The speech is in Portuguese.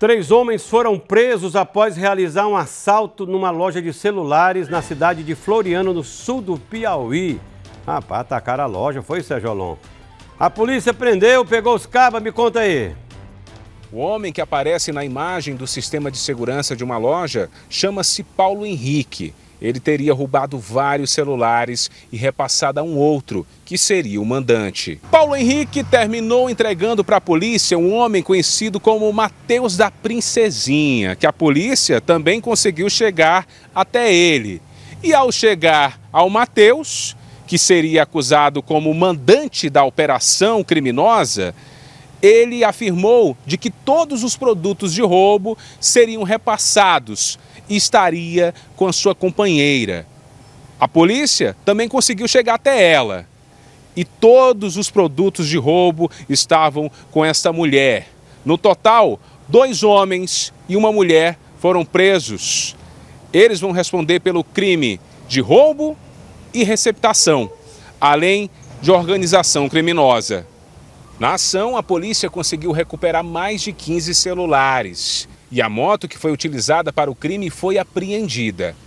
Três homens foram presos após realizar um assalto numa loja de celulares na cidade de Floriano, no sul do Piauí. Rapaz, atacaram a loja, foi, Sérgio Alon? A polícia prendeu, pegou os cabas, me conta aí. O homem que aparece na imagem do sistema de segurança de uma loja chama-se Paulo Henrique ele teria roubado vários celulares e repassado a um outro, que seria o mandante. Paulo Henrique terminou entregando para a polícia um homem conhecido como Mateus da Princesinha, que a polícia também conseguiu chegar até ele. E ao chegar ao Mateus, que seria acusado como mandante da operação criminosa, ele afirmou de que todos os produtos de roubo seriam repassados estaria com a sua companheira. A polícia também conseguiu chegar até ela. E todos os produtos de roubo estavam com essa mulher. No total, dois homens e uma mulher foram presos. Eles vão responder pelo crime de roubo e receptação, além de organização criminosa. Na ação, a polícia conseguiu recuperar mais de 15 celulares. E a moto que foi utilizada para o crime foi apreendida.